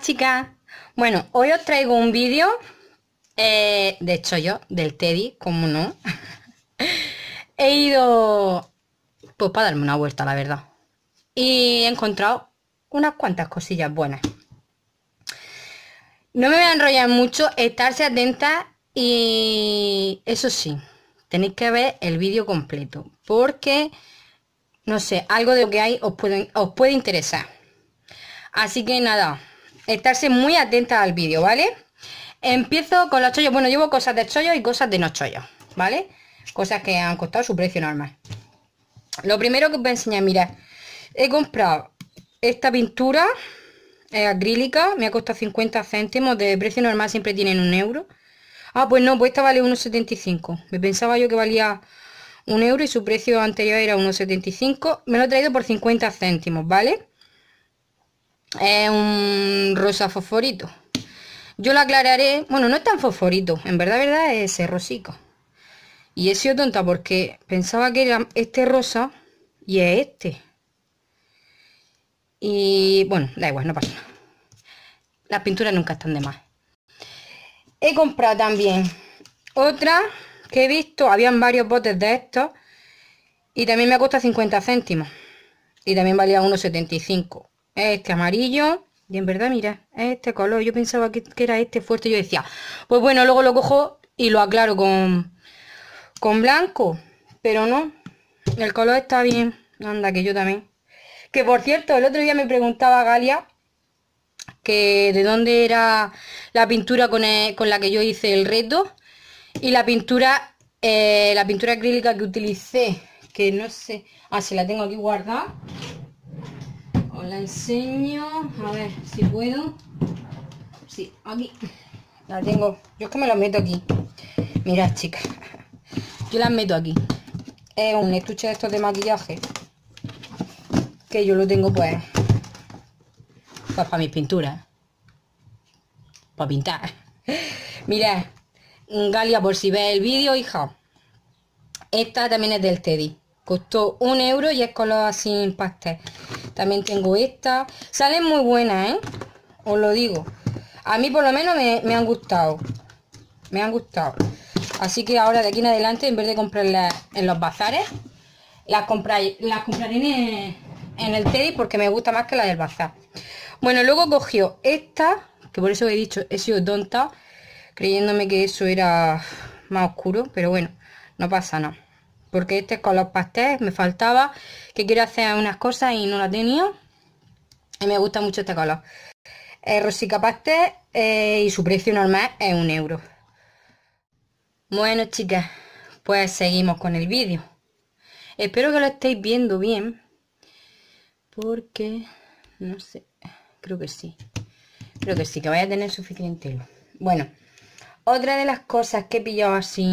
chicas. Bueno, hoy os traigo un vídeo eh, de hecho yo, del Teddy, como no. He ido pues para darme una vuelta, la verdad. Y he encontrado unas cuantas cosillas buenas. No me voy a enrollar mucho, estarse atenta y eso sí, tenéis que ver el vídeo completo porque, no sé, algo de lo que hay os puede, os puede interesar. Así que nada, estarse muy atenta al vídeo, ¿vale? Empiezo con los chollos. Bueno, llevo cosas de chollos y cosas de no chollos, ¿vale? Cosas que han costado su precio normal. Lo primero que os voy a enseñar, mirad. He comprado esta pintura es acrílica. Me ha costado 50 céntimos. De precio normal siempre tienen un euro. Ah, pues no, pues esta vale 1,75. Me pensaba yo que valía un euro y su precio anterior era 1,75. Me lo he traído por 50 céntimos, ¿vale? Es un rosa fosforito. Yo lo aclararé, bueno, no es tan fosforito, en verdad, verdad, es rosico. Y he sido tonta porque pensaba que era este rosa y es este. Y bueno, da igual, no pasa nada. Las pinturas nunca están de más. He comprado también otra que he visto, habían varios botes de estos. Y también me ha costado 50 céntimos. Y también valía 1,75 este amarillo. Y en verdad, mira, este color, yo pensaba que, era este fuerte, yo decía, pues bueno, luego lo cojo y lo aclaro con, con blanco, pero no, el color está bien, anda que yo también. Que por cierto, el otro día me preguntaba Galia que de dónde era la pintura con, con la que yo hice el reto y la pintura, eh, la pintura acrílica que utilicé, que no sé, ah, la tengo aquí guardada, la enseño. A ver si puedo. Sí, aquí. La tengo. Yo es que me la meto aquí. Mirad, chicas. Yo la meto aquí. Es un estuche de estos de maquillaje. Que yo lo tengo pues. pues para mis pinturas. Para pintar. Mirad. Galia, por si ve el vídeo, hija. Esta también es del Teddy. Costó un euro y es color así en pastel. También tengo esta. Salen muy buenas, ¿eh? Os lo digo. A mí por lo menos me, han gustado. Me han gustado. Así que ahora de aquí en adelante, en vez de comprarlas en los bazares, las, compraré, compraré en, en el Teddy porque me gusta más que la del bazar. Bueno, luego cogió esta, que por eso he dicho, he sido tonta, creyéndome que eso era más oscuro, pero bueno, no pasa nada porque este color pastel me faltaba que quiero hacer unas cosas y no la tenía y me gusta mucho este color Es eh, Rosica Pastel eh, y su precio normal es un euro bueno chicas pues seguimos con el vídeo espero que lo estéis viendo bien porque no sé creo que sí creo que sí que vaya a tener suficiente bueno otra de las cosas que he pillado así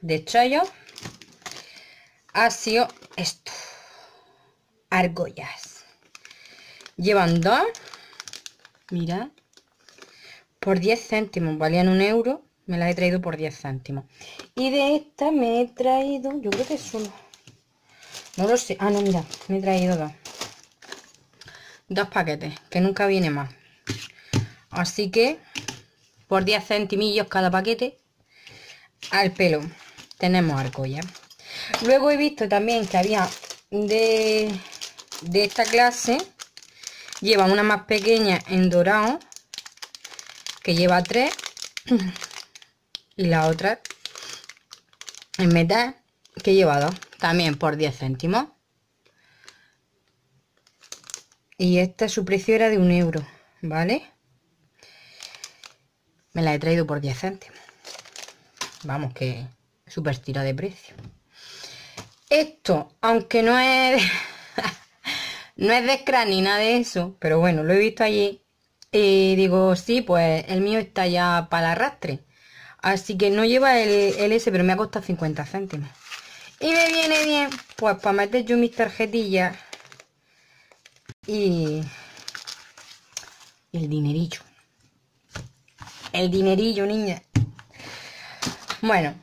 de chollo ha sido esto. Argollas. Llevan dos. Mira. Por 10 céntimos. Valían un euro. Me las he traído por 10 céntimos. Y de esta me he traído... Yo creo que es uno. No lo sé. Ah, no, mira. Me he traído dos. Dos paquetes. Que nunca viene más. Así que... Por 10 centimillos cada paquete. Al pelo. Tenemos argollas Luego he visto también que había de, esta clase, lleva una más pequeña en dorado, que lleva tres, y la otra en metal, que lleva dos, también por 10 céntimos. Y esta su precio era de un euro, ¿vale? Me la he traído por 10 céntimos. Vamos, que súper tira de precio. Esto, aunque no es, no es de scratch ni nada de eso, pero bueno, lo he visto allí y digo, sí, pues el mío está ya para arrastre. Así que no lleva el, el S, pero me ha costado 50 céntimos. Y me viene bien, pues para meter yo mis tarjetillas y el dinerillo. El dinerillo, niña. Bueno,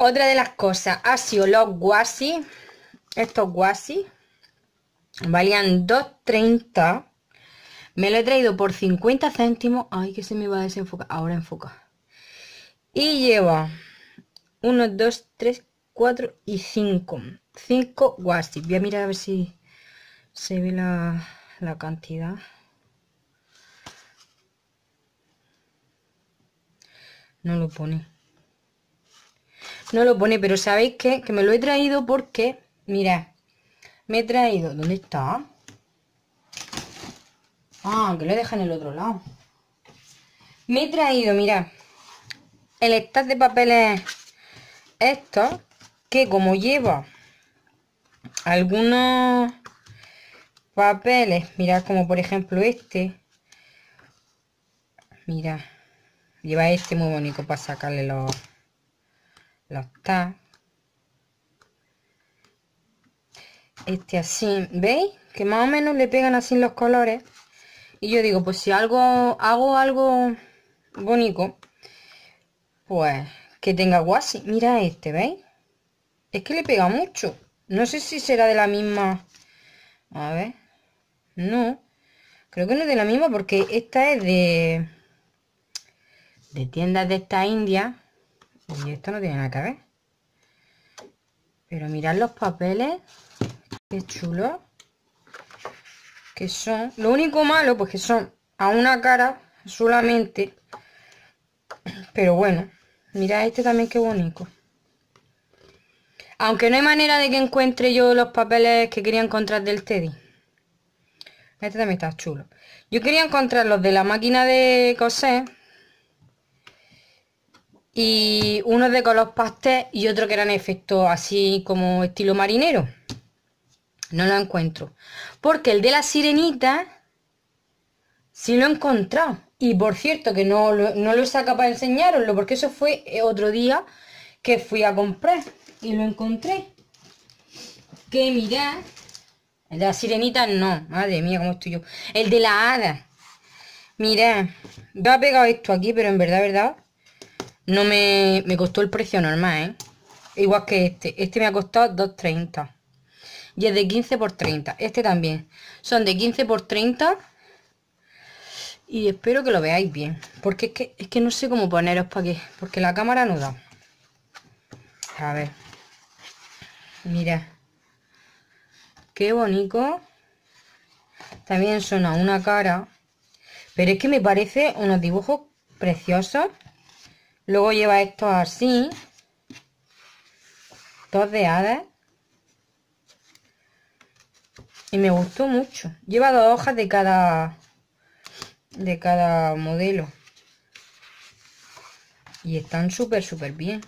otra de las cosas ha sido los guasi estos guasi valían 2.30 me lo he traído por 50 céntimos ay que se me va a desenfocar ahora enfoca y lleva 1 2 3 4 y 5 5 guasi voy a mirar a ver si se ve la, la cantidad no lo pone no lo pone, pero ¿sabéis qué? Que me lo he traído porque, mira me he traído, ¿dónde está? Ah, que lo dejado en el otro lado. Me he traído, mira el stack de papeles esto que como lleva algunos papeles, mira como por ejemplo este, mira lleva este muy bonito para sacarle los los este así veis que más o menos le pegan así los colores y yo digo pues si algo hago algo bonito pues que tenga guasi mira este veis es que le pega mucho no sé si será de la misma a ver no creo que no es de la misma porque esta es de de tiendas de esta india y esto no tiene nada que ver. Pero mirad los papeles. Qué chulo. Que son. Lo único malo, pues que son a una cara solamente. Pero bueno. mira este también, qué bonito. Aunque no hay manera de que encuentre yo los papeles que quería encontrar del Teddy. Este también está chulo. Yo quería encontrar los de la máquina de coser y uno de color pastel y otro que eran efecto así como estilo marinero. No lo encuentro. Porque el de la sirenita sí lo he encontrado. Y por cierto que no, no lo saca para enseñaroslo porque eso fue eh, otro día que fui a comprar y lo encontré. Que mirad, el de la sirenita no, madre mía, cómo estoy yo. El de la hada. Mirad, va pegado esto aquí, pero en verdad, verdad, no me, costó el precio normal, ¿eh? Igual que este. Este me ha costado 2.30. Y es de 15 por 30. Este también. Son de 15 por 30. Y espero que lo veáis bien. Porque es que, no sé cómo poneros para qué. Porque la cámara no da. A ver. Mira. Qué bonito. También suena una cara. Pero es que me parece unos dibujos preciosos. Luego lleva esto así. Dos de hadas. Y me gustó mucho. Lleva dos hojas de cada de cada modelo. Y están súper, súper bien.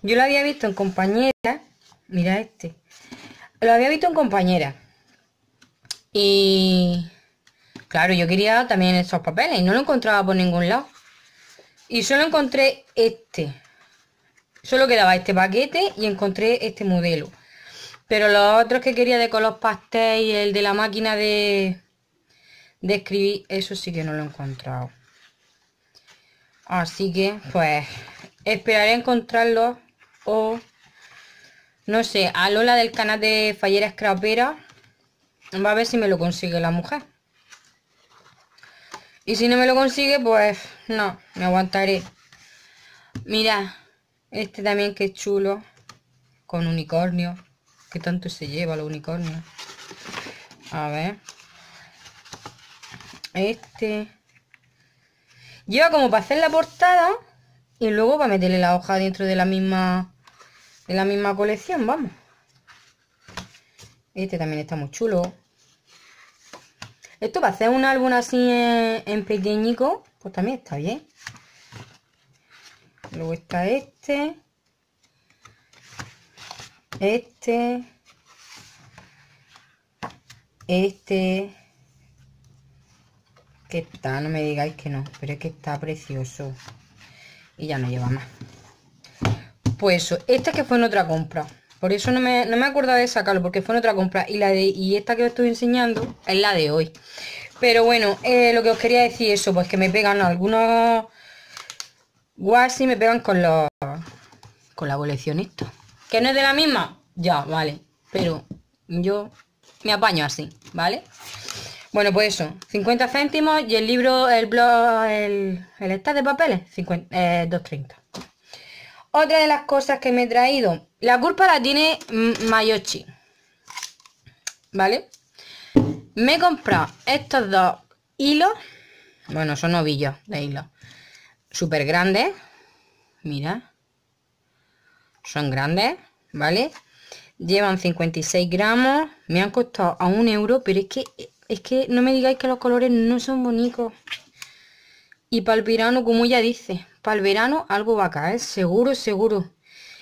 Yo lo había visto en compañera. Mira este. Lo había visto en compañera. Y... Claro, yo quería también esos papeles. Y no lo encontraba por ningún lado y solo encontré este solo quedaba este paquete y encontré este modelo pero los otros que quería de color pastel y el de la máquina de, de escribir eso sí que no lo he encontrado así que pues esperaré encontrarlo o no sé a Lola del canal de Fallera Scrapera va a ver si me lo consigue la mujer y si no me lo consigue, pues no, me aguantaré. Mira, este también que es chulo. Con unicornio. Que tanto se lleva los unicornios. A ver. Este. Lleva como para hacer la portada. Y luego para meterle la hoja dentro de la misma. De la misma colección, vamos. Este también está muy chulo. Esto para hacer un álbum así en, pequeñico, pues también está bien. Luego está este. Este. Este. ¿Qué está, no me digáis que no, pero es que está precioso. Y ya no lleva más. Pues eso, esta que fue en otra compra. Por eso no me, no me acuerdo de sacarlo, porque fue en otra compra. Y, la de, y esta que os estoy enseñando es la de hoy. Pero bueno, eh, lo que os quería decir eso, pues que me pegan algunos y me pegan con los con la colección ¿Que no es de la misma? Ya, vale. Pero yo me apaño así, ¿vale? Bueno, pues eso, 50 céntimos y el libro, el blog, el, el este de papeles, 50, eh, 2.30. Otra de las cosas que me he traído. La culpa la tiene mm, Mayochi. ¿Vale? Me he comprado estos dos hilos. Bueno, son ovillos de hilo. Súper grandes. Mira. Son grandes, ¿vale? Llevan 56 gramos. Me han costado a un euro, pero es que, es que no me digáis que los colores no son bonitos. Y palpirano, como ya dice, para el verano algo va a caer, seguro, seguro.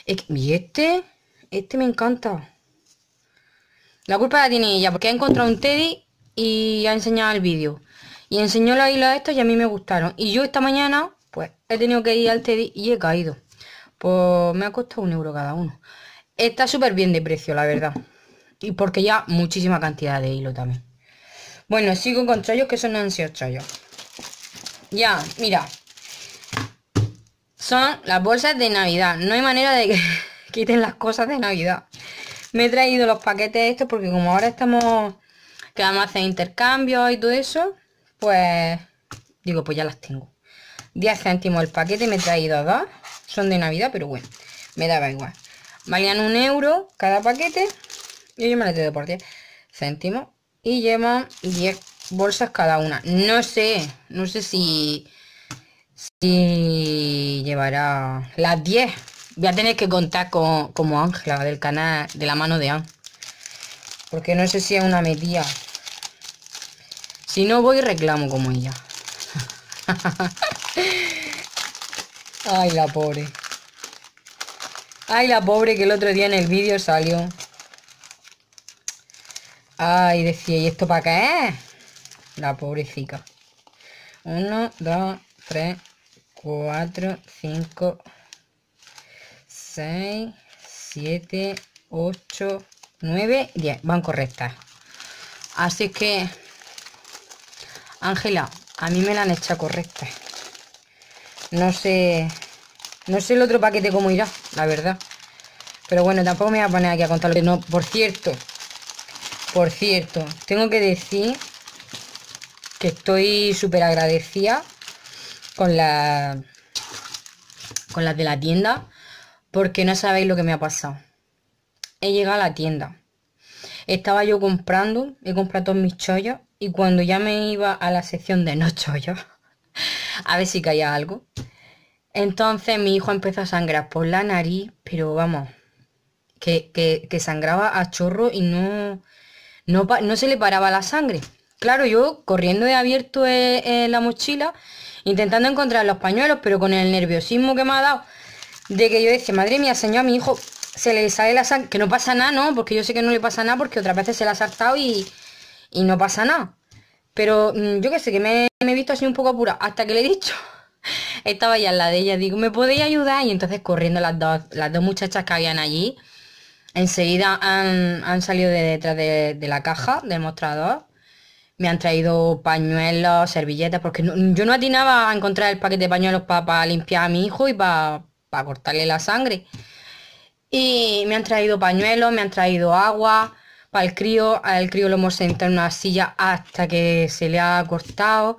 y este, este me encanta. La culpa la tiene ella, porque ha encontrado un Teddy y ha enseñado el vídeo. Y enseñó la isla estos y a mí me gustaron. Y yo esta mañana, pues, he tenido que ir al Teddy y he caído. Pues me ha costado un euro cada uno. Está súper bien de precio, la verdad. Y porque ya muchísima cantidad de hilo también. Bueno, sigo con chollos que son ansiosos chollos. Ya, mira, son las bolsas de Navidad. No hay manera de que quiten las cosas de Navidad. Me he traído los paquetes estos porque como ahora estamos... Que vamos a hacer intercambios y todo eso. Pues... Digo, pues ya las tengo. 10 céntimos el paquete, me he traído dos. Son de Navidad, pero bueno, me daba igual. Valían un euro cada paquete. Y yo me las he por 10 céntimos. Y llevan 10 bolsas cada una. No sé, no sé si Sí, llevará las 10. Voy a tener que contar con, como Ángela del canal, de la mano de Ángela. Porque no sé si es una medida Si no voy, reclamo como ella. Ay, la pobre. Ay, la pobre que el otro día en el vídeo salió. Ay, decía, ¿y esto para qué La pobrecita. Uno, dos, tres, 4, 5, 6, 7, 8, 9, 10. Van correctas. Así que, Ángela, a mí me la han hecha correcta. No sé, no sé el otro paquete cómo irá, la verdad. Pero bueno, tampoco me voy a poner aquí a contarlo. No, por cierto, por cierto, tengo que decir que estoy súper agradecida con las con las de la tienda porque no sabéis lo que me ha pasado. He llegado a la tienda. Estaba yo comprando, he comprado todos mis chollos y cuando ya me iba a la sección de no chollos, a ver si caía algo. Entonces mi hijo empezó a sangrar por la nariz, pero vamos, que, sangraba a chorro y no, no, se le paraba la sangre. Claro, yo corriendo he abierto en eh, eh, la mochila intentando encontrar los pañuelos, pero con el nerviosismo que me ha dado de que yo decía, madre mía, señor, a mi hijo se le sale la sangre, que no pasa nada, ¿no? Porque yo sé que no le pasa nada porque otras veces se la ha saltado y, y no pasa nada. Pero mm, yo qué sé, que me, he visto así un poco apura, hasta que le he dicho, estaba ya al lado de ella, digo, ¿me podéis ayudar? Y entonces corriendo las dos, las dos muchachas que habían allí, enseguida han, han salido de detrás de, de la caja, del mostrador, me han traído pañuelos, servilletas, porque yo no atinaba a encontrar el paquete de pañuelos para limpiar a mi hijo y para cortarle la sangre. Y me han traído pañuelos, me han traído agua para el crío. Al crío lo hemos sentado en una silla hasta que se le ha cortado.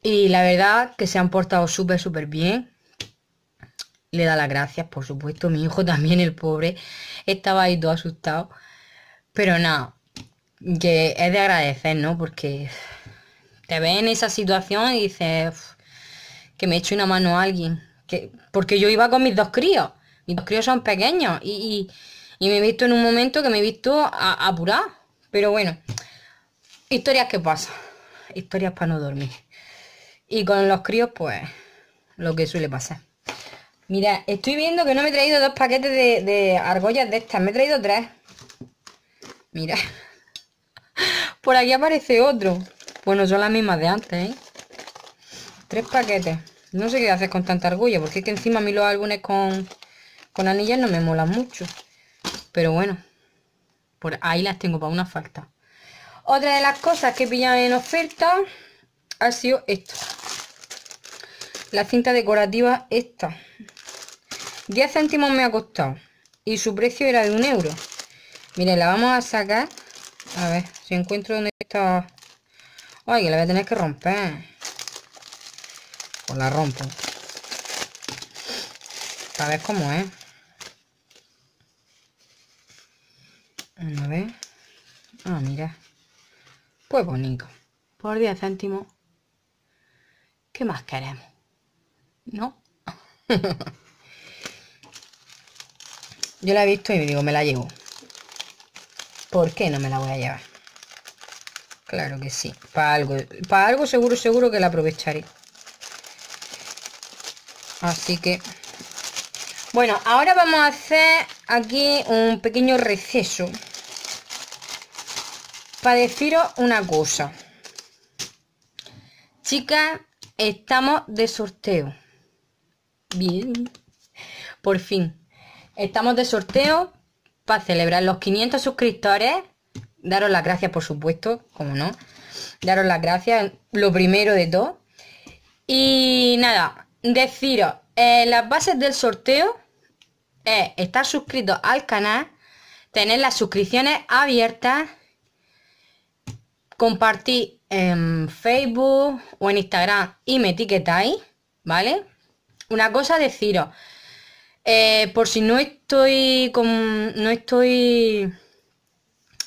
Y la verdad que se han portado súper, súper bien. Le da las gracias, por supuesto. Mi hijo también, el pobre, estaba ahí todo asustado. Pero nada, que es de agradecer, ¿no? Porque te ves en esa situación y dices que me eche una mano a alguien. Que, porque yo iba con mis dos críos. Mis dos críos son pequeños. Y, y, me he visto en un momento que me he visto apurado, Pero bueno, historias que pasan. Historias para no dormir. Y con los críos, pues, lo que suele pasar. Mira, estoy viendo que no me he traído dos paquetes de, de argollas de estas. Me he traído tres. Mira. Por ahí aparece otro. Bueno, son las mismas de antes, ¿eh? Tres paquetes. No sé qué haces con tanta argolla, porque es que encima a mí los álbumes con, con anillas no me molan mucho. Pero bueno, por ahí las tengo para una falta. Otra de las cosas que pillan en oferta ha sido esto. La cinta decorativa esta. 10 céntimos me ha costado. Y su precio era de un euro. Miren, la vamos a sacar a ver, si encuentro donde está... Ay, que la voy a tener que romper. Pues la rompo. A ver cómo es. A ver. Ah, mira. Pues bonito. Por 10 céntimos. ¿Qué más queremos? ¿No? Yo la he visto y me digo, me la llevo. ¿Por qué no me la voy a llevar? Claro que sí. Para algo, algo seguro, seguro que la aprovecharé. Así que... Bueno, ahora vamos a hacer aquí un pequeño receso. Para deciros una cosa. Chicas, estamos de sorteo. Bien. Por fin. Estamos de sorteo para celebrar los 500 suscriptores. Daros las gracias, por supuesto, como no. Daros las gracias, lo primero de todo. Y nada, deciros, eh, las bases del sorteo es estar suscrito al canal, tener las suscripciones abiertas, compartir en Facebook o en Instagram y me etiquetáis, ¿vale? Una cosa deciros, eh, por si no estoy con, no estoy,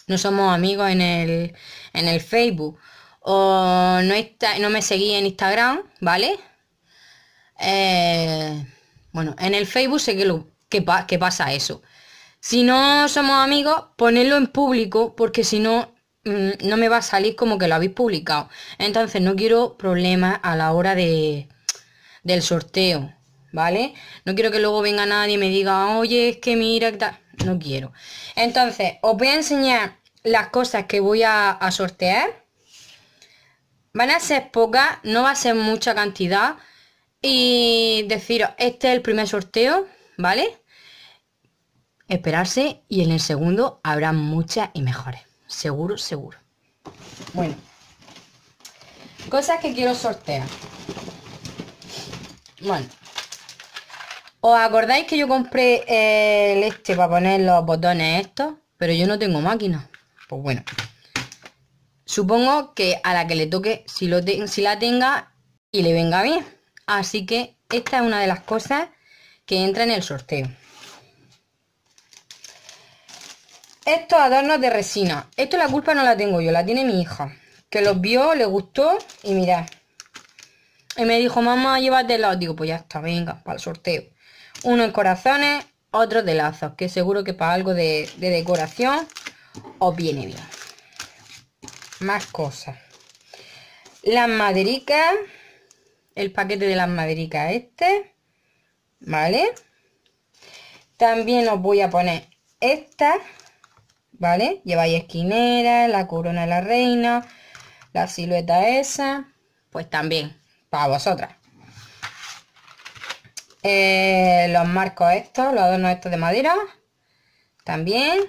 no somos amigos en el, en el Facebook o no, está, no me seguí en Instagram, ¿vale? Eh, bueno, en el Facebook sé que, lo, que, pasa eso. Si no somos amigos, ponedlo en público porque si no, mm, no me va a salir como que lo habéis publicado. Entonces no quiero problemas a la hora de, del sorteo. ¿vale? No quiero que luego venga nadie y me diga, oye, es que mira, no quiero. Entonces, os voy a enseñar las cosas que voy a, a sortear. Van a ser pocas, no va a ser mucha cantidad. Y deciros, este es el primer sorteo, ¿vale? Esperarse y en el segundo habrá muchas y mejores. Seguro, seguro. Bueno. Cosas que quiero sortear. Bueno, ¿Os acordáis que yo compré el eh, este para poner los botones estos? Pero yo no tengo máquina. Pues bueno. Supongo que a la que le toque, si, lo si la tenga y le venga bien. Así que esta es una de las cosas que entra en el sorteo. Estos adornos de resina. Esto la culpa no la tengo yo, la tiene mi hija. Que los vio, le gustó y mirad. Y me dijo, mamá, llévatelos. Digo, pues ya está, venga, para el sorteo uno en corazones, otro de lazos, que seguro que para algo de, decoración os viene bien. Más cosas. Las madericas, el paquete de las madericas este, ¿vale? También os voy a poner esta, ¿vale? Lleváis esquinera, la corona de la reina, la silueta esa, pues también, para vosotras. Eh, los marcos estos, los adornos estos de madera, también.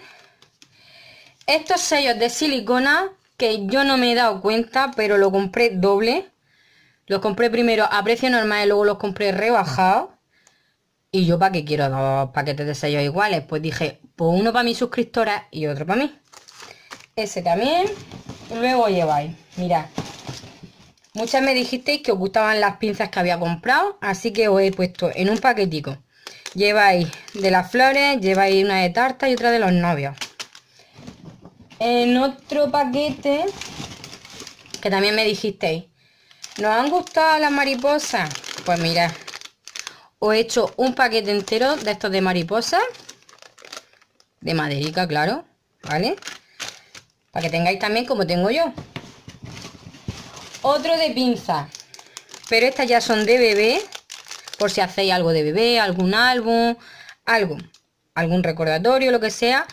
Estos sellos de silicona que yo no me he dado cuenta, pero lo compré doble. Los compré primero a precio normal y luego los compré rebajado Y yo, ¿para qué quiero dos paquetes de sellos iguales? Pues dije, por pues uno para mi suscriptora y otro para mí. Ese también. Luego lleváis, mirad, Muchas me dijisteis que os gustaban las pinzas que había comprado, así que os he puesto en un paquetico. Lleváis de las flores, lleváis una de tarta y otra de los novios. En otro paquete, que también me dijisteis, ¿nos han gustado las mariposas? Pues mira os he hecho un paquete entero de estos de mariposas. De maderica, claro, ¿vale? Para que tengáis también como tengo yo. Otro de pinza. Pero estas ya son de bebé. Por si hacéis algo de bebé, algún álbum, algo. Algún recordatorio, lo que sea.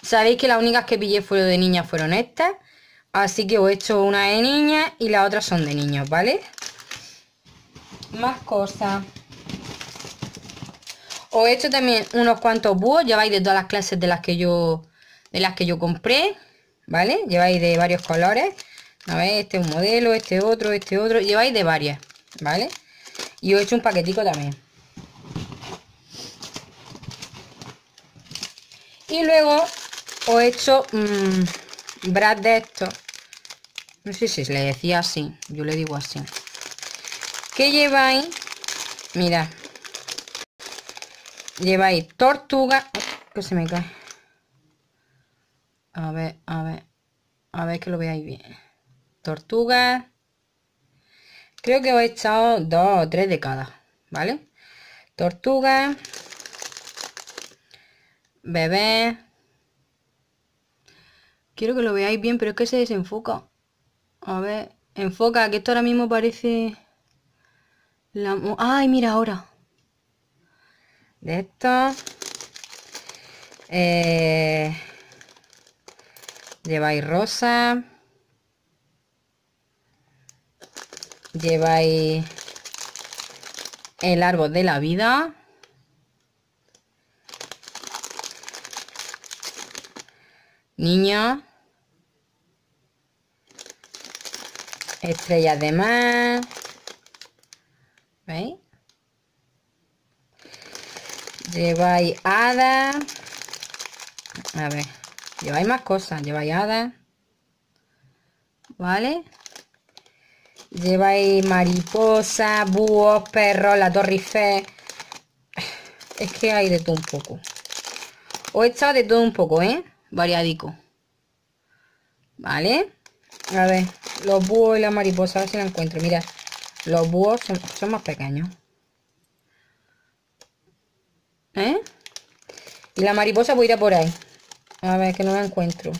Sabéis que las únicas que pillé fueron de niña fueron estas. Así que os he hecho una de niña y las otras son de niños, ¿vale? Más cosas. Os he hecho también unos cuantos búhos. Lleváis de todas las clases de las que yo, de las que yo compré. ¿Vale? Lleváis de varios colores. A ver, este es un modelo, este otro, este otro. Lleváis de varias, ¿vale? Y os he hecho un paquetico también. Y luego os he hecho mm, brad de esto. No sé si se le decía así. Yo le digo así. Que lleváis... Mira. Lleváis tortuga... que se me cae. A ver, a ver. A ver que lo veáis bien. Tortuga, Creo que he echado dos o tres de cada, ¿vale? Tortuga, bebé. Quiero que lo veáis bien, pero es que se desenfoca. A ver, enfoca, que esto ahora mismo parece... La... ¡Ay, mira ahora! De esto... De eh, Lleváis rosa. Lleváis el árbol de la vida Niño estrellas de mar ¿veis? lleváis hadas a ver lleváis más cosas lleváis hadas vale Lleva ahí mariposa, búhos, perros, la torre Es que hay de todo un poco. O he de todo un poco, ¿eh? Variadico. ¿Vale? A ver, los búhos y la mariposa a ver si la encuentro. Mira, los búhos son, más pequeños. ¿Eh? Y la mariposa voy a ir a por ahí. A ver, que no la encuentro.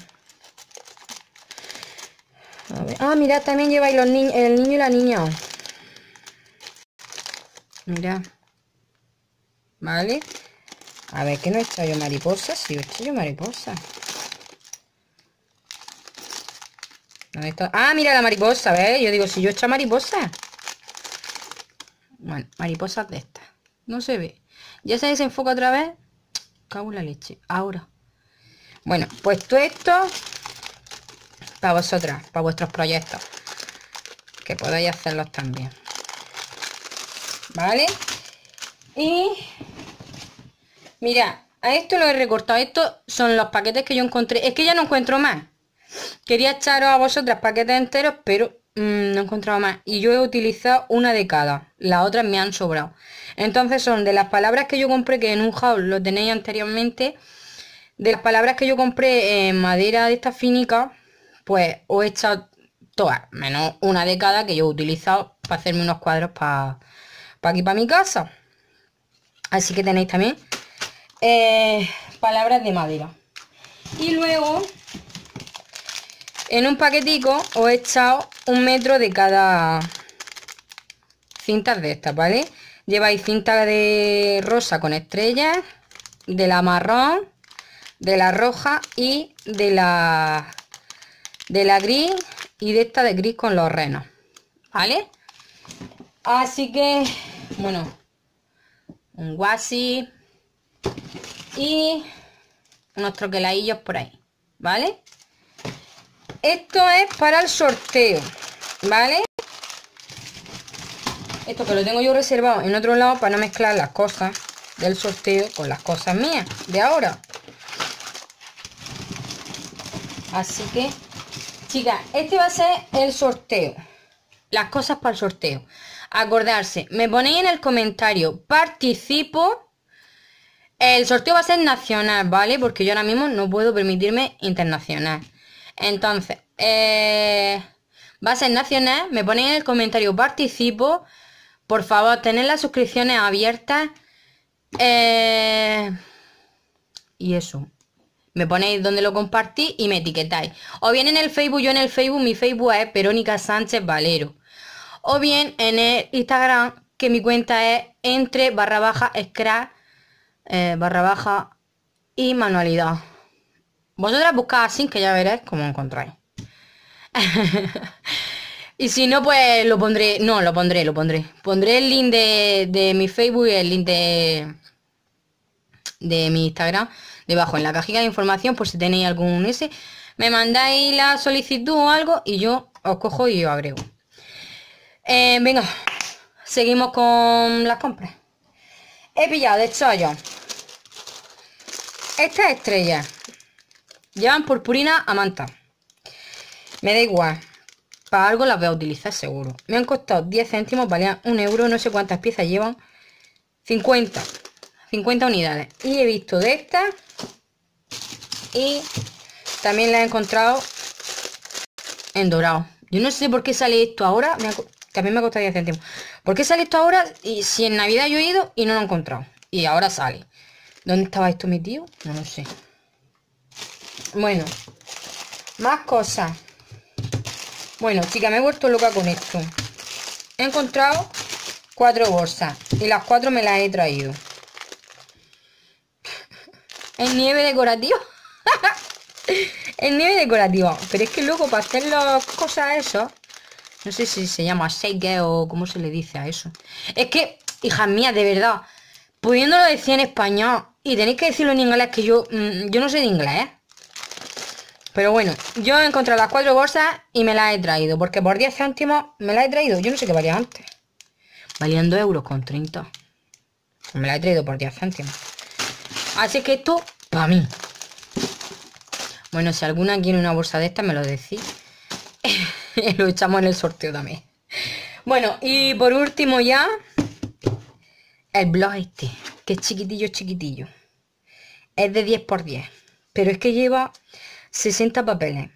Ah, mira, también lleva los el niño y la niña. Mira. Vale. A ver, ¿qué no he echado yo mariposa? Sí, he hecho yo mariposa. Ah, mira la mariposa, ¿ves? Yo digo, si yo he hecho mariposa. Bueno, mariposas de esta. No se ve. Ya se desenfoca otra vez. Cago la leche. Ahora. Bueno, puesto esto para vosotras, para vuestros proyectos. Que podáis hacerlos también. ¿Vale? Y mira, a esto lo he recortado. Estos son los paquetes que yo encontré. Es que ya no encuentro más. Quería echaros a vosotras paquetes enteros, pero mm, no encontraba más. Y yo he utilizado una de cada. Las otras me han sobrado. Entonces son de las palabras que yo compré, que en un haul lo tenéis anteriormente. De las palabras que yo compré en madera de esta finica pues os he echado todas, menos una de cada que yo he utilizado para hacerme unos cuadros para para aquí, para mi casa. Así que tenéis también eh, palabras de madera. Y luego, en un paquetico, os he echado un metro de cada cintas de estas, ¿vale? Lleváis cinta de rosa con estrellas, de la marrón, de la roja y de la de la gris y de esta de gris con los renos vale así que bueno un guasi y unos troqueladillos por ahí vale esto es para el sorteo vale esto que lo tengo yo reservado en otro lado para no mezclar las cosas del sorteo con las cosas mías de ahora así que Chicas, este va a ser el sorteo. Las cosas para el sorteo. Acordarse, me ponéis en el comentario, participo. El sorteo va a ser nacional, ¿vale? Porque yo ahora mismo no puedo permitirme internacional. Entonces, eh, va a ser nacional. Me ponéis en el comentario, participo. Por favor, tened las suscripciones abiertas. Eh, y eso. Me ponéis donde lo compartí y me etiquetáis. O bien en el Facebook, yo en el Facebook, mi Facebook es Perónica Sánchez Valero. O bien en el Instagram, que mi cuenta es entre barra baja scratch eh, barra baja y manualidad. Vosotras buscáis así que ya veréis cómo encontráis. y si no, pues lo pondré. No, lo pondré, lo pondré. Pondré el link de, de mi Facebook y el link de de mi Instagram debajo en la cajita de información por si tenéis algún ese. Me mandáis la solicitud o algo y yo os cojo y os agrego. Eh, venga, seguimos con las compras. He pillado de yo estas estrellas. Llevan purpurina a manta. Me da igual. Para algo las voy a utilizar seguro. Me han costado 10 céntimos, valían un euro, no sé cuántas piezas llevan. 50. 50 unidades. Y he visto de esta Y también la he encontrado en dorado. Yo no sé por qué sale esto ahora. Me también me costaría hacer tiempo. ¿Por qué sale esto ahora? Y si en Navidad yo he ido y no lo he encontrado. Y ahora sale. ¿Dónde estaba esto mi tío? No lo sé. Bueno. Más cosas. Bueno, chica, me he vuelto loca con esto. He encontrado cuatro bolsas. Y las cuatro me las he traído. Es nieve decorativo, es nieve decorativa. Pero es que luego para hacer las cosas eso. No sé si se llama shake o cómo se le dice a eso. Es que, hijas mías, de verdad. Pudiéndolo decir en español. Y tenéis que decirlo en inglés que yo. Mm, yo no sé de inglés, ¿eh? Pero bueno, yo he encontrado las cuatro bolsas y me las he traído. Porque por 10 céntimos me las he traído. Yo no sé qué valía antes. Valían 2 euros con 30. Me las he traído por 10 céntimos. Así que esto, para mí. Bueno, si alguna quiere una bolsa de esta, me lo decís. lo echamos en el sorteo también. Bueno, y por último ya, el blog este, que es chiquitillo, chiquitillo. Es de 10x10, pero es que lleva 60 papeles.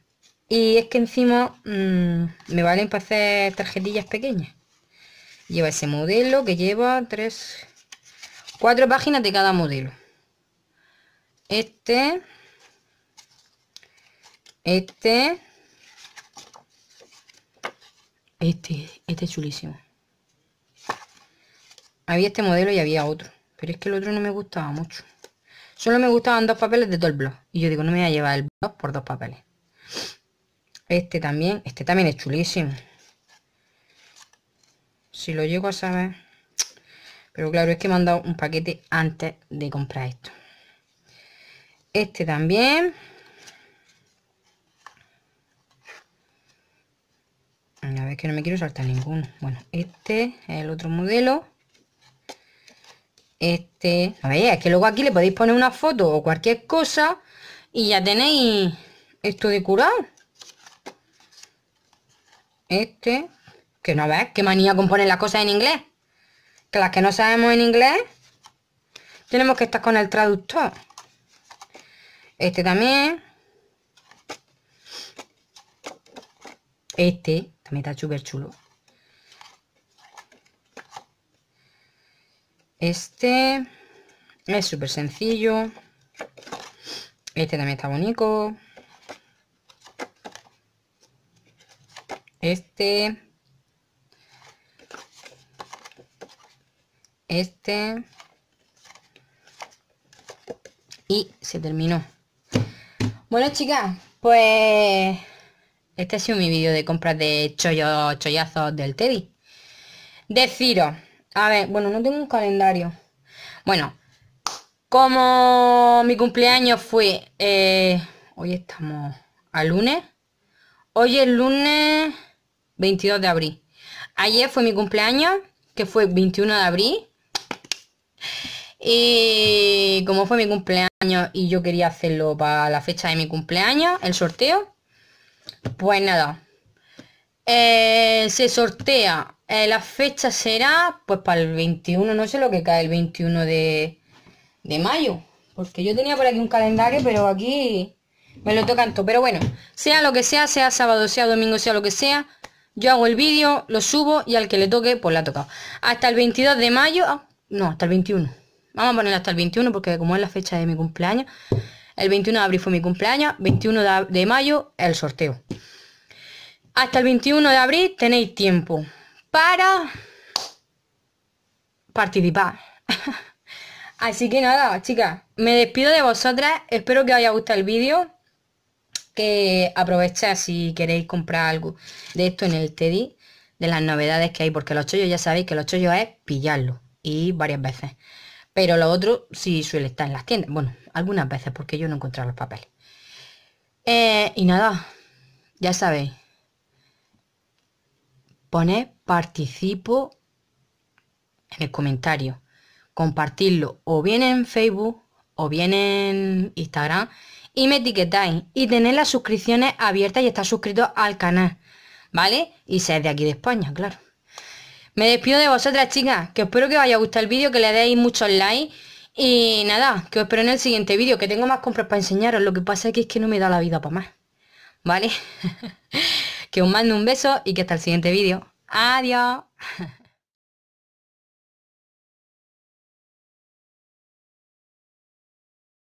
Y es que encima mm, me valen para hacer tarjetillas pequeñas. Lleva ese modelo que lleva 3 4 páginas de cada modelo este, este, este, este chulísimo. Había este modelo y había otro, pero es que el otro no me gustaba mucho. Solo me gustaban dos papeles de todo el blog. Y yo digo, no me voy a llevar el blog por dos papeles. Este también, este también es chulísimo. Si lo llego a saber. Pero claro, es que me han dado un paquete antes de comprar esto. Este también. A ver que no me quiero saltar ninguno. Bueno, este es el otro modelo. Este. A ver, es que luego aquí le podéis poner una foto o cualquier cosa. Y ya tenéis esto de Este. Que no ves, qué manía con las cosas en inglés. Que las que no sabemos en inglés, tenemos que estar con el traductor. Este también. Este también está súper chulo. Este es súper sencillo. Este también está bonito. Este. Este. Y se terminó. Bueno, chicas, pues este ha sido mi vídeo de compras de chollo, chollazos del Teddy. Deciros, a ver, bueno, no tengo un calendario. Bueno, como mi cumpleaños fue, eh, hoy estamos a lunes, hoy es lunes 22 de abril. Ayer fue mi cumpleaños, que fue 21 de abril. Y como fue mi cumpleaños y yo quería hacerlo para la fecha de mi cumpleaños, el sorteo, pues nada, eh, se sortea. Eh, la fecha será pues para el 21, no sé lo que cae el 21 de, mayo. Porque yo tenía por aquí un calendario, pero aquí me lo tocan todo. Pero bueno, sea lo que sea, sea sábado, sea domingo, sea lo que sea, yo hago el vídeo, lo subo y al que le toque, pues la ha tocado. Hasta el 22 de mayo, ah, no, hasta el 21. Vamos a poner hasta el 21 porque como es la fecha de mi cumpleaños, el 21 de abril fue mi cumpleaños, 21 de, mayo el sorteo. Hasta el 21 de abril tenéis tiempo para participar. Así que nada, chicas, me despido de vosotras. Espero que os haya gustado el vídeo. Que aprovechéis si queréis comprar algo de esto en el Teddy. De las novedades que hay. Porque los chollos ya sabéis que los chollos es pillarlo. Y varias veces. Pero lo otro sí suele estar en las tiendas. Bueno, algunas veces porque yo no encontrado los papeles. Eh, y nada, ya sabéis. Poned participo en el comentario. Compartirlo o bien en Facebook o bien en Instagram y me etiquetáis y tener las suscripciones abiertas y estar suscrito al canal, ¿vale? Y ser de aquí de España, claro. Me despido de vosotras, chicas, que espero que os haya gustado el vídeo, que le deis muchos likes. Y nada, que os espero en el siguiente vídeo, que tengo más compras para enseñaros. Lo que pasa es que es que no me da la vida para más. ¿Vale? que os mando un beso y que hasta el siguiente vídeo. Adiós.